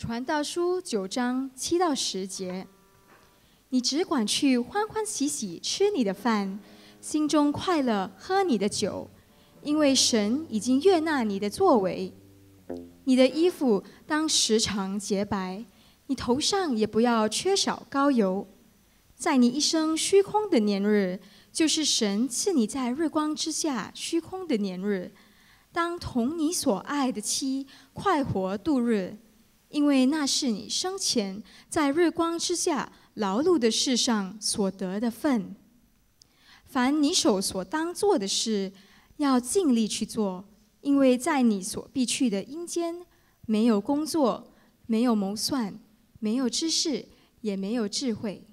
传道书九章七到十节，你只管去欢欢喜喜吃你的饭，心中快乐喝你的酒，因为神已经悦纳你的作为。你的衣服当时常洁白，你头上也不要缺少膏油。在你一生虚空的年日，就是神赐你在日光之下虚空的年日，当同你所爱的妻快活度日。因为那是你生前在日光之下劳碌的事上所得的份。凡你手所当做的事，要尽力去做，因为在你所必去的阴间，没有工作，没有谋算，没有知识，也没有智慧。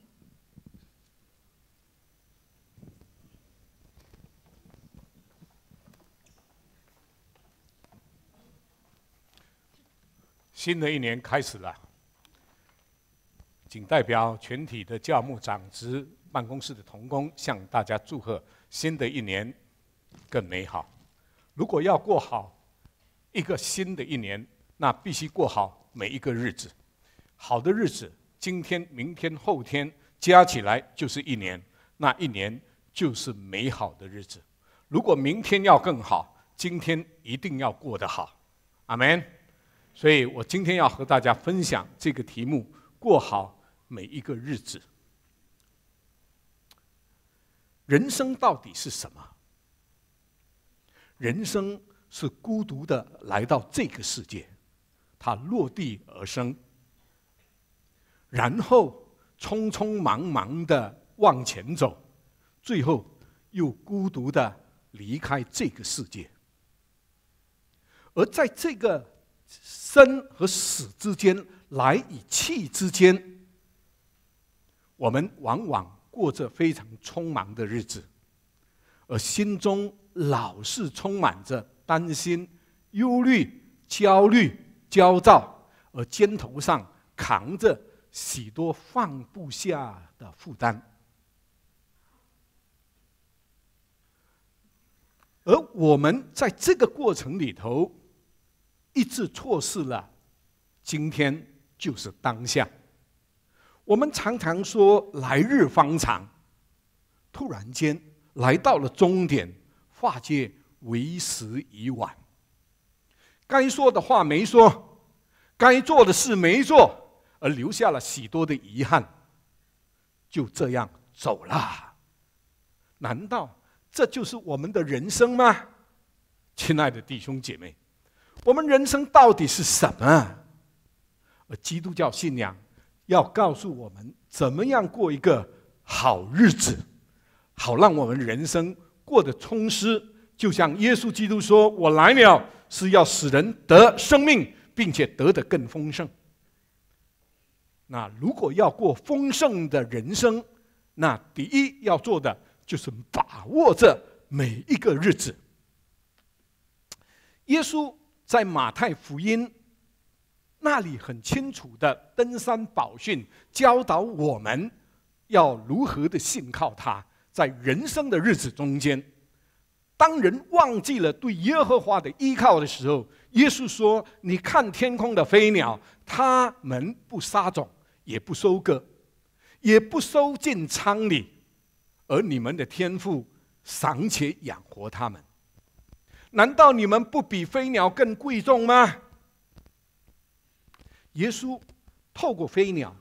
新的一年开始了，谨代表全体的教牧长职办公室的同工，向大家祝贺新的一年更美好。如果要过好一个新的一年，那必须过好每一个日子。好的日子，今天、明天、后天加起来就是一年，那一年就是美好的日子。如果明天要更好，今天一定要过得好。阿门。所以我今天要和大家分享这个题目：过好每一个日子。人生到底是什么？人生是孤独的来到这个世界，它落地而生，然后匆匆忙忙的往前走，最后又孤独的离开这个世界。而在这个生和死之间，来与去之间，我们往往过着非常匆忙的日子，而心中老是充满着担心、忧虑、焦虑、焦躁，而肩头上扛着许多放不下的负担。而我们在这个过程里头。一直错失了，今天就是当下。我们常常说来日方长，突然间来到了终点，化界为时已晚。该说的话没说，该做的事没做，而留下了许多的遗憾。就这样走了，难道这就是我们的人生吗？亲爱的弟兄姐妹。我们人生到底是什么？而基督教信仰要告诉我们，怎么样过一个好日子，好让我们人生过得充实。就像耶稣基督说：“我来了是要使人得生命，并且得得更丰盛。”那如果要过丰盛的人生，那第一要做的就是把握这每一个日子。耶稣。在马太福音那里很清楚的登山宝训教导我们要如何的信靠他，在人生的日子中间，当人忘记了对耶和华的依靠的时候，耶稣说：“你看天空的飞鸟，他们不撒种，也不收割，也不收进仓里，而你们的天赋，尚且养活他们。”难道你们不比飞鸟更贵重吗？耶稣透过飞鸟，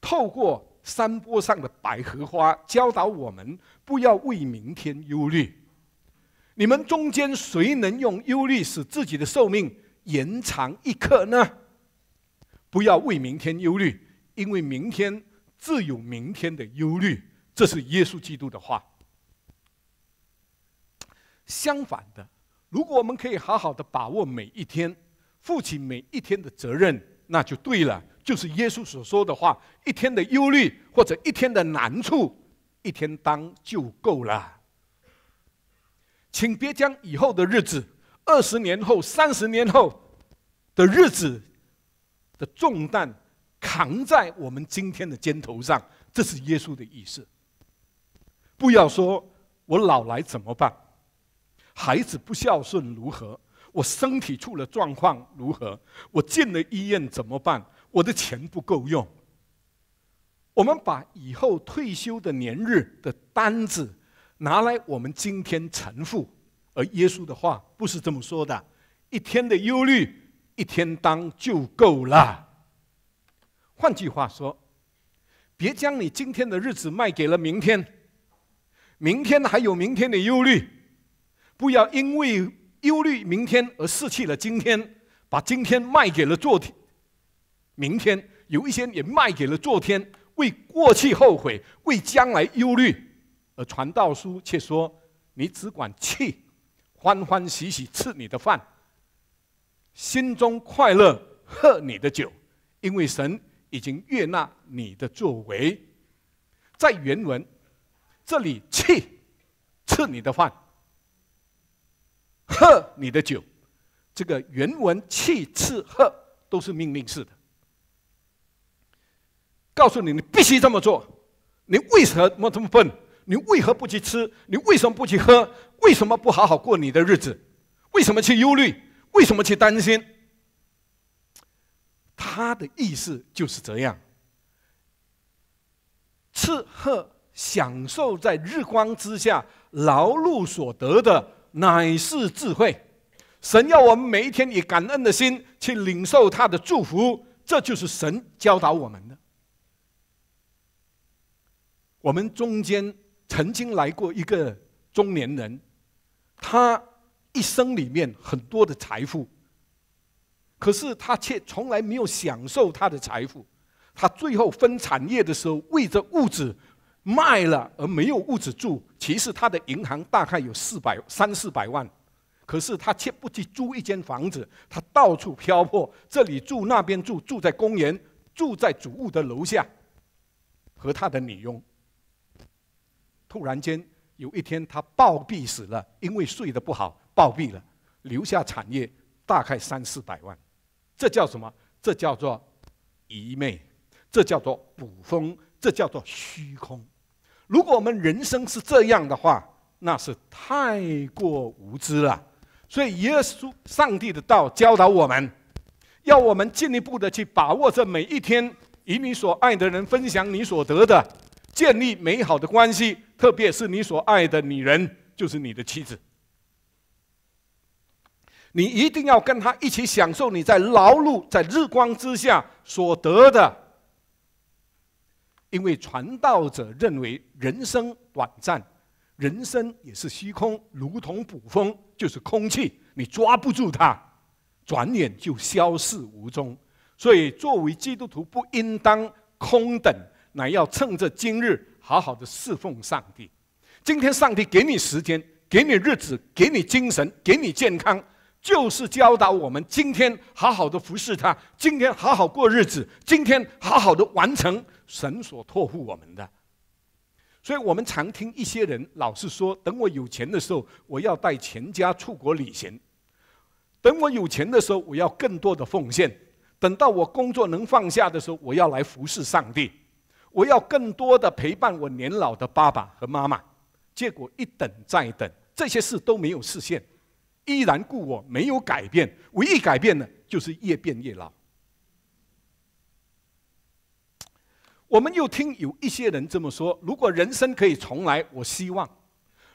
透过山坡上的百合花，教导我们不要为明天忧虑。你们中间谁能用忧虑使自己的寿命延长一刻呢？不要为明天忧虑，因为明天自有明天的忧虑。这是耶稣基督的话。相反的。如果我们可以好好的把握每一天，负起每一天的责任，那就对了。就是耶稣所说的话：一天的忧虑或者一天的难处，一天当就够了。请别将以后的日子、二十年后、三十年后的日子的重担扛在我们今天的肩头上。这是耶稣的意思。不要说我老来怎么办。孩子不孝顺如何？我身体出了状况如何？我进了医院怎么办？我的钱不够用。我们把以后退休的年日的单子拿来，我们今天承负。而耶稣的话不是这么说的：一天的忧虑，一天当就够了。换句话说，别将你今天的日子卖给了明天，明天还有明天的忧虑。不要因为忧虑明天而失去了今天，把今天卖给了昨天。明天有一些也卖给了昨天，为过去后悔，为将来忧虑。而传道书却说：“你只管去，欢欢喜喜吃你的饭，心中快乐喝你的酒，因为神已经悦纳你的作为。”在原文这里，去吃你的饭。喝你的酒，这个原文“弃吃喝”都是命令式的，告诉你你必须这么做。你为什么这么笨？你为何不去吃？你为什么不去喝？为什么不好好过你的日子？为什么去忧虑？为什么去担心？他的意思就是这样：吃喝，享受在日光之下劳碌所得的。乃是智慧，神要我们每一天以感恩的心去领受他的祝福，这就是神教导我们的。我们中间曾经来过一个中年人，他一生里面很多的财富，可是他却从来没有享受他的财富，他最后分产业的时候为着物质。卖了而没有屋子住，其实他的银行大概有四百三四百万，可是他却不去租一间房子，他到处漂泊，这里住那边住，住在公园，住在主屋的楼下，和他的女佣。突然间有一天他暴毙死了，因为睡得不好暴毙了，留下产业大概三四百万，这叫什么？这叫做愚昧，这叫做捕风，这叫做虚空。如果我们人生是这样的话，那是太过无知了。所以耶稣、上帝的道教导我们，要我们进一步的去把握这每一天，与你所爱的人分享你所得的，建立美好的关系，特别是你所爱的女人，就是你的妻子，你一定要跟他一起享受你在劳碌在日光之下所得的。因为传道者认为人生短暂，人生也是虚空，如同捕风，就是空气，你抓不住它，转眼就消逝无踪。所以，作为基督徒，不应当空等，乃要趁着今日好好的侍奉上帝。今天，上帝给你时间，给你日子，给你精神，给你健康。就是教导我们今天好好的服侍他，今天好好过日子，今天好好的完成神所托付我们的。所以我们常听一些人老是说：“等我有钱的时候，我要带全家出国旅行；等我有钱的时候，我要更多的奉献；等到我工作能放下的时候，我要来服侍上帝；我要更多的陪伴我年老的爸爸和妈妈。”结果一等再等，这些事都没有实现。依然故我，没有改变。唯一改变呢，就是越变越老。我们又听有一些人这么说：，如果人生可以重来，我希望，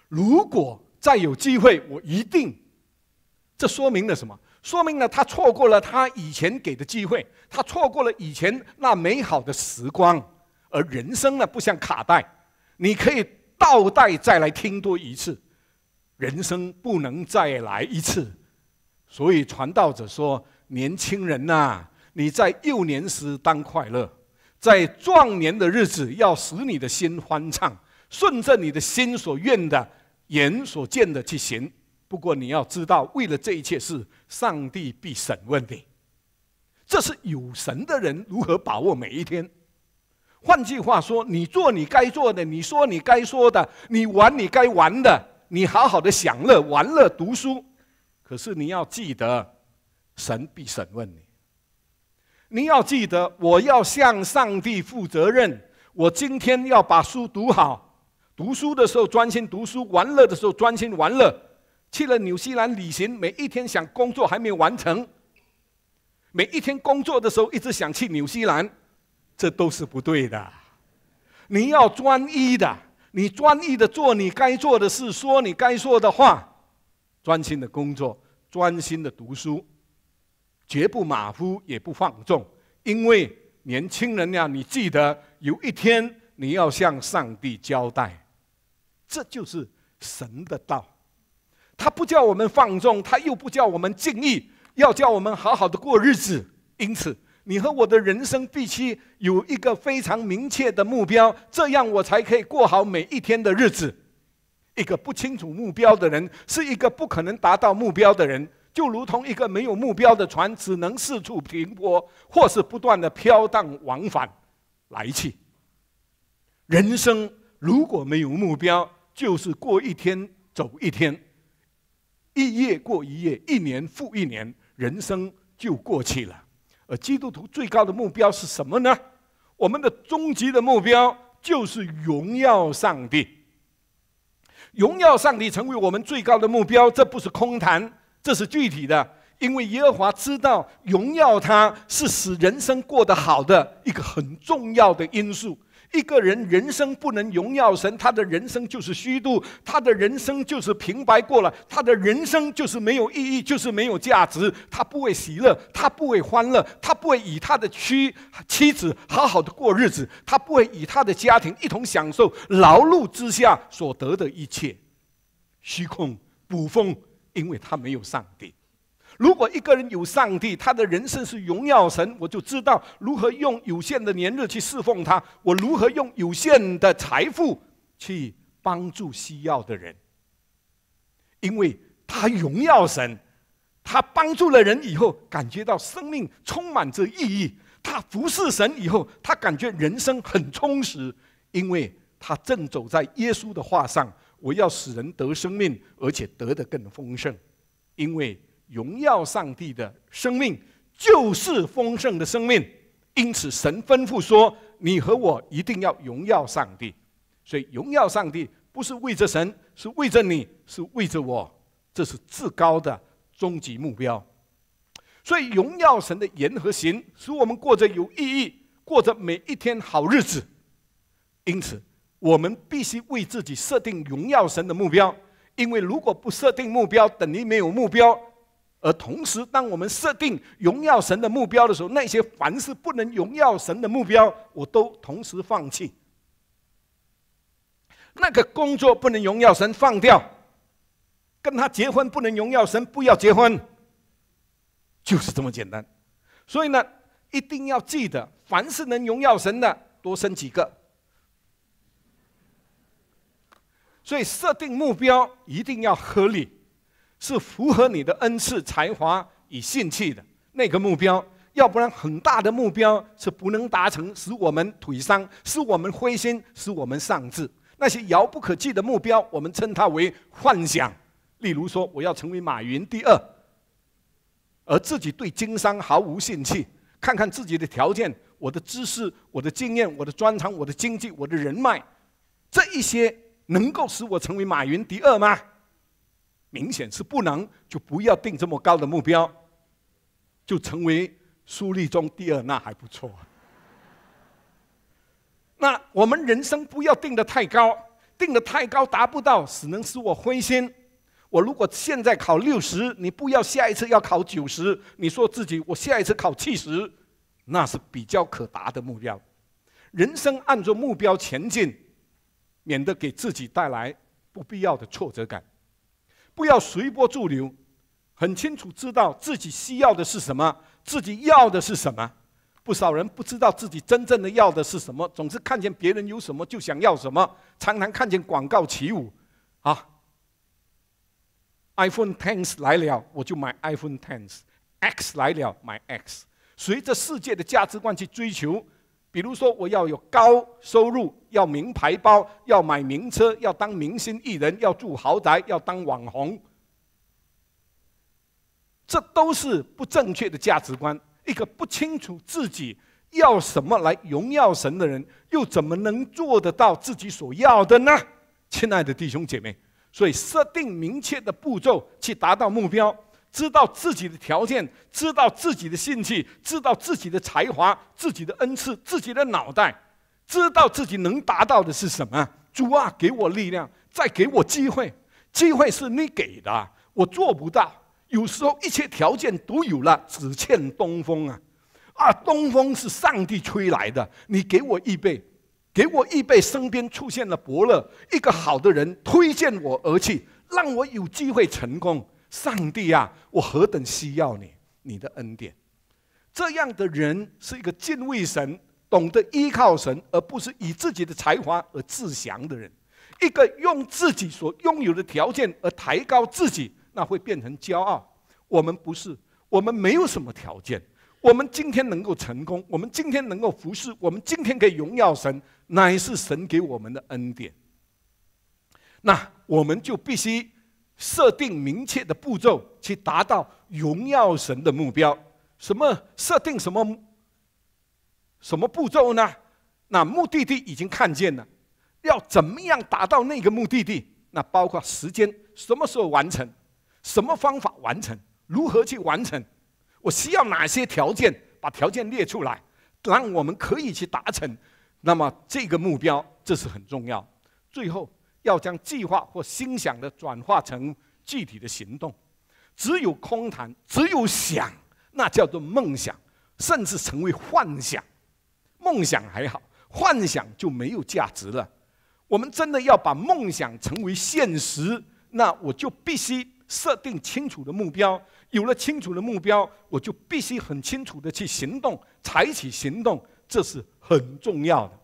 如果再有机会，我一定。这说明了什么？说明了他错过了他以前给的机会，他错过了以前那美好的时光。而人生呢，不像卡带，你可以倒带再来听多一次。人生不能再来一次，所以传道者说：“年轻人呐，你在幼年时当快乐，在壮年的日子要使你的心欢畅，顺着你的心所愿的、眼所见的去行。不过你要知道，为了这一切事，上帝必审问你。这是有神的人如何把握每一天。换句话说，你做你该做的，你说你该说的，你玩你该玩的。”你好好的享乐、玩乐、读书，可是你要记得，神必审问你。你要记得，我要向上帝负责任。我今天要把书读好，读书的时候专心读书，玩乐的时候专心玩乐。去了纽西兰旅行，每一天想工作还没有完成，每一天工作的时候一直想去纽西兰，这都是不对的。你要专一的。你专一的做你该做的事，说你该说的话，专心的工作，专心的读书，绝不马虎，也不放纵。因为年轻人呀，你记得有一天你要向上帝交代，这就是神的道。他不叫我们放纵，他又不叫我们尽力，要叫我们好好的过日子。因此。你和我的人生必须有一个非常明确的目标，这样我才可以过好每一天的日子。一个不清楚目标的人，是一个不可能达到目标的人，就如同一个没有目标的船，只能四处停泊，或是不断的飘荡往返来去。人生如果没有目标，就是过一天走一天，一夜过一夜，一年复一年，人生就过去了。而基督徒最高的目标是什么呢？我们的终极的目标就是荣耀上帝。荣耀上帝成为我们最高的目标，这不是空谈，这是具体的。因为耶和华知道，荣耀他是使人生过得好的一个很重要的因素。一个人人生不能荣耀神，他的人生就是虚度，他的人生就是平白过了，他的人生就是没有意义，就是没有价值。他不会喜乐，他不会欢乐，他不会与他的妻妻子好好的过日子，他不会与他的家庭一同享受劳碌之下所得的一切。虚空捕风，因为他没有上帝。如果一个人有上帝，他的人生是荣耀神，我就知道如何用有限的年日去侍奉他，我如何用有限的财富去帮助需要的人，因为他荣耀神，他帮助了人以后，感觉到生命充满着意义；他服侍神以后，他感觉人生很充实，因为他正走在耶稣的话上。我要使人得生命，而且得的更丰盛，因为。荣耀上帝的生命就是丰盛的生命，因此神吩咐说：“你和我一定要荣耀上帝。”所以荣耀上帝不是为着神，是为着你，是为着我，这是至高的终极目标。所以荣耀神的言和行，使我们过着有意义、过着每一天好日子。因此，我们必须为自己设定荣耀神的目标，因为如果不设定目标，等于没有目标。而同时，当我们设定荣耀神的目标的时候，那些凡是不能荣耀神的目标，我都同时放弃。那个工作不能荣耀神，放掉；跟他结婚不能荣耀神，不要结婚。就是这么简单。所以呢，一定要记得，凡是能荣耀神的，多生几个。所以设定目标一定要合理。是符合你的恩赐、才华与兴趣的那个目标，要不然很大的目标是不能达成，使我们腿伤，使我们灰心，使我们丧志。那些遥不可及的目标，我们称它为幻想。例如说，我要成为马云第二，而自己对经商毫无兴趣。看看自己的条件：我的知识、我的经验、我的专长、我的经济、我的人脉，这一些能够使我成为马云第二吗？明显是不能，就不要定这么高的目标。就成为书立中第二，那还不错。那我们人生不要定的太高，定的太高达不到，只能使我灰心。我如果现在考六十，你不要下一次要考九十。你说自己我下一次考七十，那是比较可达的目标。人生按照目标前进，免得给自己带来不必要的挫折感。不要随波逐流，很清楚知道自己需要的是什么，自己要的是什么。不少人不知道自己真正的要的是什么，总是看见别人有什么就想要什么，常常看见广告起舞，啊，iPhone X 来了我就买 iPhone X，X 来了买 X，随着世界的价值观去追求。比如说，我要有高收入，要名牌包，要买名车，要当明星艺人，要住豪宅，要当网红，这都是不正确的价值观。一个不清楚自己要什么来荣耀神的人，又怎么能做得到自己所要的呢？亲爱的弟兄姐妹，所以设定明确的步骤去达到目标。知道自己的条件，知道自己的兴趣，知道自己的才华、自己的恩赐、自己的脑袋，知道自己能达到的是什么。主啊，给我力量，再给我机会。机会是你给的，我做不到。有时候一切条件都有了，只欠东风啊！啊，东风是上帝吹来的。你给我预备。给我预备，身边出现了伯乐，一个好的人推荐我而去，让我有机会成功。上帝啊，我何等需要你，你的恩典！这样的人是一个敬畏神、懂得依靠神，而不是以自己的才华而自强的人。一个用自己所拥有的条件而抬高自己，那会变成骄傲。我们不是，我们没有什么条件。我们今天能够成功，我们今天能够服侍，我们今天可以荣耀神，乃是神给我们的恩典。那我们就必须。设定明确的步骤，去达到荣耀神的目标。什么设定什么什么步骤呢？那目的地已经看见了，要怎么样达到那个目的地？那包括时间，什么时候完成？什么方法完成？如何去完成？我需要哪些条件？把条件列出来，让我们可以去达成。那么这个目标，这是很重要。最后。要将计划或心想的转化成具体的行动，只有空谈，只有想，那叫做梦想，甚至成为幻想。梦想还好，幻想就没有价值了。我们真的要把梦想成为现实，那我就必须设定清楚的目标。有了清楚的目标，我就必须很清楚的去行动，采取行动，这是很重要的。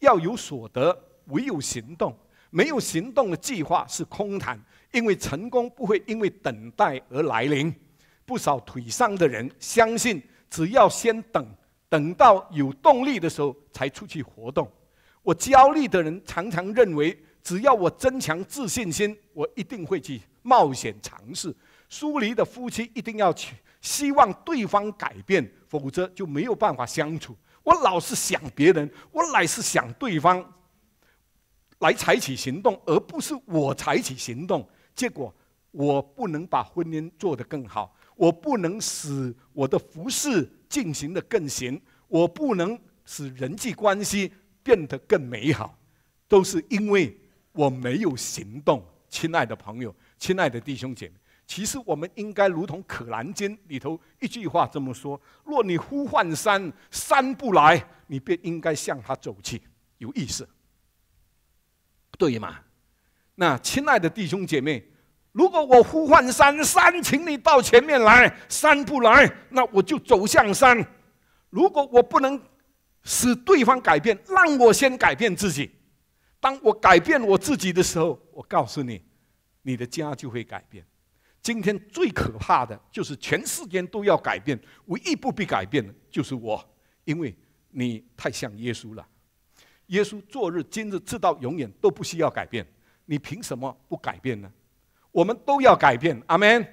要有所得，唯有行动。没有行动的计划是空谈，因为成功不会因为等待而来临。不少腿伤的人相信，只要先等，等到有动力的时候才出去活动。我焦虑的人常常认为，只要我增强自信心，我一定会去冒险尝试。疏离的夫妻一定要去希望对方改变，否则就没有办法相处。我老是想别人，我老是想对方。来采取行动，而不是我采取行动。结果我不能把婚姻做得更好，我不能使我的服饰进行的更行，我不能使人际关系变得更美好，都是因为我没有行动。亲爱的朋友，亲爱的弟兄姐妹，其实我们应该如同《可兰经》里头一句话这么说：“若你呼唤山，山不来，你便应该向他走去。”有意思。对嘛？那亲爱的弟兄姐妹，如果我呼唤山山，请你到前面来，山不来，那我就走向山。如果我不能使对方改变，让我先改变自己。当我改变我自己的时候，我告诉你，你的家就会改变。今天最可怕的就是全世界都要改变，唯一不必改变的就是我，因为你太像耶稣了。耶稣昨日、今日、直到永远都不需要改变，你凭什么不改变呢？我们都要改变，阿门。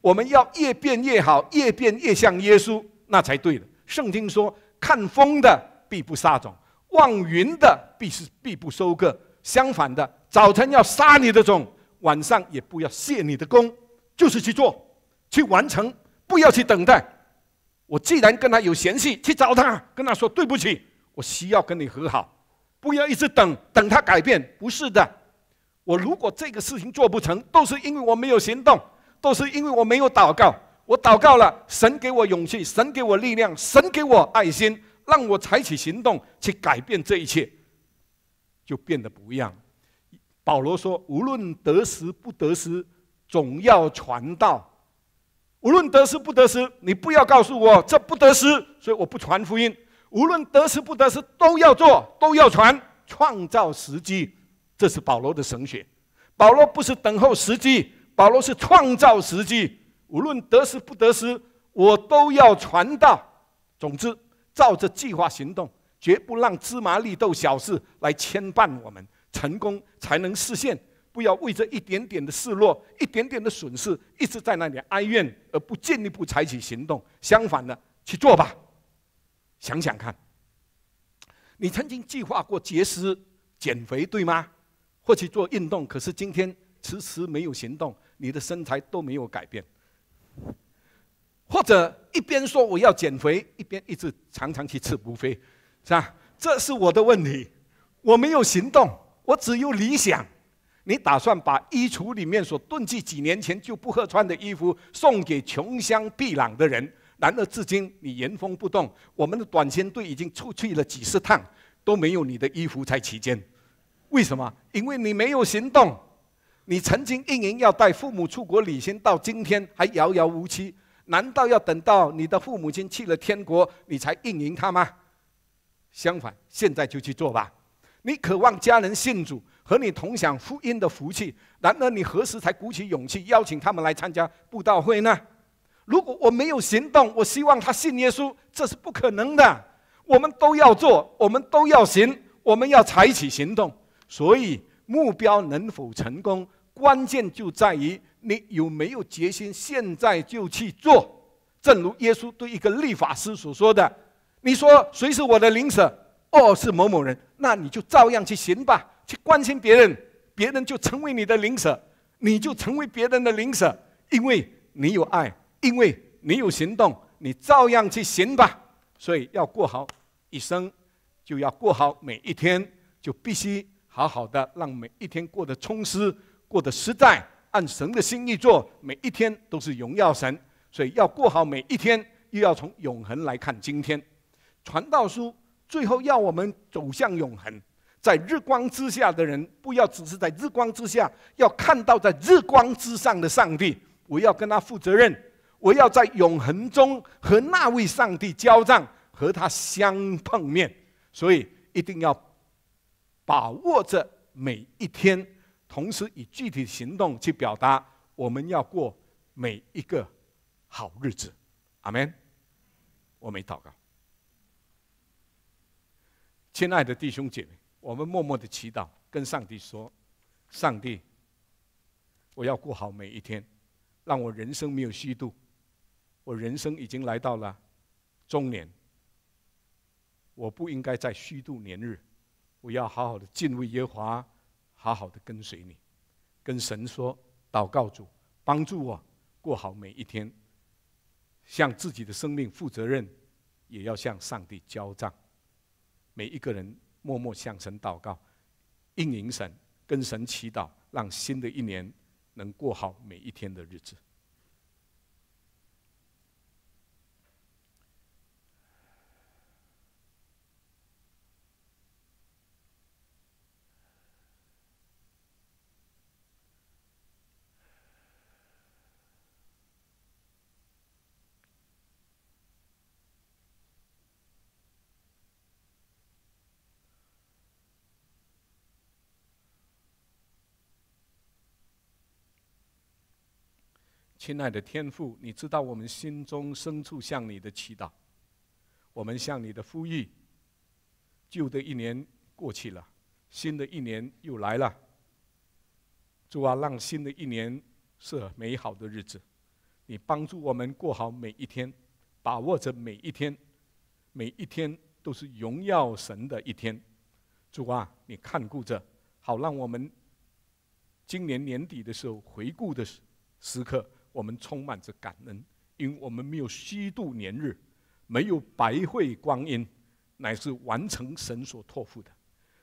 我们要越变越好，越变越像耶稣，那才对圣经说：“看风的必不撒种，望云的必是必不收割。”相反的，早晨要杀你的种，晚上也不要卸你的工，就是去做，去完成，不要去等待。我既然跟他有嫌隙，去找他，跟他说对不起，我需要跟你和好。不要一直等，等他改变，不是的。我如果这个事情做不成，都是因为我没有行动，都是因为我没有祷告。我祷告了，神给我勇气，神给我力量，神给我爱心，让我采取行动去改变这一切，就变得不一样。保罗说：“无论得失，不得失，总要传道。无论得失，不得失，你不要告诉我这不得失，所以我不传福音。”无论得失不得失，都要做，都要传，创造时机，这是保罗的神学。保罗不是等候时机，保罗是创造时机。无论得失不得失，我都要传道。总之，照着计划行动，绝不让芝麻绿豆小事来牵绊我们，成功才能实现。不要为这一点点的失落、一点点的损失，一直在那里哀怨而不进一步采取行动。相反的，去做吧。想想看，你曾经计划过节食、减肥，对吗？或去做运动，可是今天迟迟没有行动，你的身材都没有改变。或者一边说我要减肥，一边一直常常去吃不飞，是吧？这是我的问题，我没有行动，我只有理想。你打算把衣橱里面所囤积几年前就不合穿的衣服送给穷乡僻壤的人？然而，至今你原封不动。我们的短宣队已经出去了几十趟，都没有你的衣服在其间。为什么？因为你没有行动。你曾经应营要带父母出国旅行，到今天还遥遥无期。难道要等到你的父母亲去了天国，你才应营他吗？相反，现在就去做吧。你渴望家人信主，和你同享福音的福气。然而，你何时才鼓起勇气邀请他们来参加布道会呢？如果我没有行动，我希望他信耶稣，这是不可能的。我们都要做，我们都要行，我们要采取行动。所以，目标能否成功，关键就在于你有没有决心，现在就去做。正如耶稣对一个律法师所说的：“你说谁是我的邻舍？二是某某人，那你就照样去行吧，去关心别人，别人就成为你的邻舍，你就成为别人的邻舍，因为你有爱。”因为你有行动，你照样去行吧。所以要过好一生，就要过好每一天，就必须好好的让每一天过得充实，过得实在，按神的心意做，每一天都是荣耀神。所以要过好每一天，又要从永恒来看今天。传道书最后要我们走向永恒，在日光之下的人，不要只是在日光之下，要看到在日光之上的上帝，我要跟他负责任。我要在永恒中和那位上帝交战，和他相碰面，所以一定要把握着每一天，同时以具体行动去表达我们要过每一个好日子。阿门。我没祷告，亲爱的弟兄姐妹，我们默默的祈祷，跟上帝说：“上帝，我要过好每一天，让我人生没有虚度。”我人生已经来到了中年，我不应该再虚度年日，我要好好的敬畏耶和华，好好的跟随你，跟神说祷告主帮助我过好每一天，向自己的生命负责任，也要向上帝交账。每一个人默默向神祷告，应迎神，跟神祈祷，让新的一年能过好每一天的日子。亲爱的天父，你知道我们心中深处向你的祈祷，我们向你的呼吁。旧的一年过去了，新的一年又来了。主啊，让新的一年是美好的日子，你帮助我们过好每一天，把握着每一天，每一天都是荣耀神的一天。主啊，你看顾着，好让我们今年年底的时候回顾的时刻。我们充满着感恩，因为我们没有虚度年日，没有白费光阴，乃是完成神所托付的。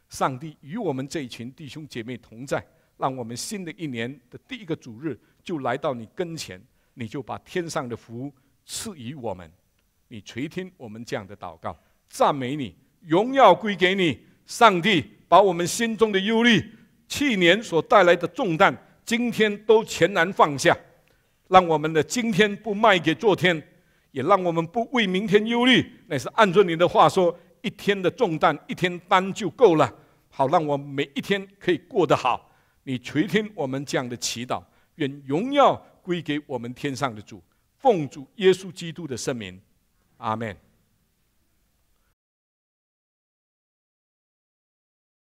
上帝与我们这一群弟兄姐妹同在，让我们新的一年的第一个主日就来到你跟前，你就把天上的福赐予我们。你垂听我们这样的祷告，赞美你，荣耀归给你。上帝，把我们心中的忧虑，去年所带来的重担，今天都全然放下。让我们的今天不卖给昨天，也让我们不为明天忧虑。乃是按照你的话说，一天的重担一天担就够了。好，让我每一天可以过得好。你垂听我们这样的祈祷，愿荣耀归给我们天上的主，奉主耶稣基督的圣名，阿门。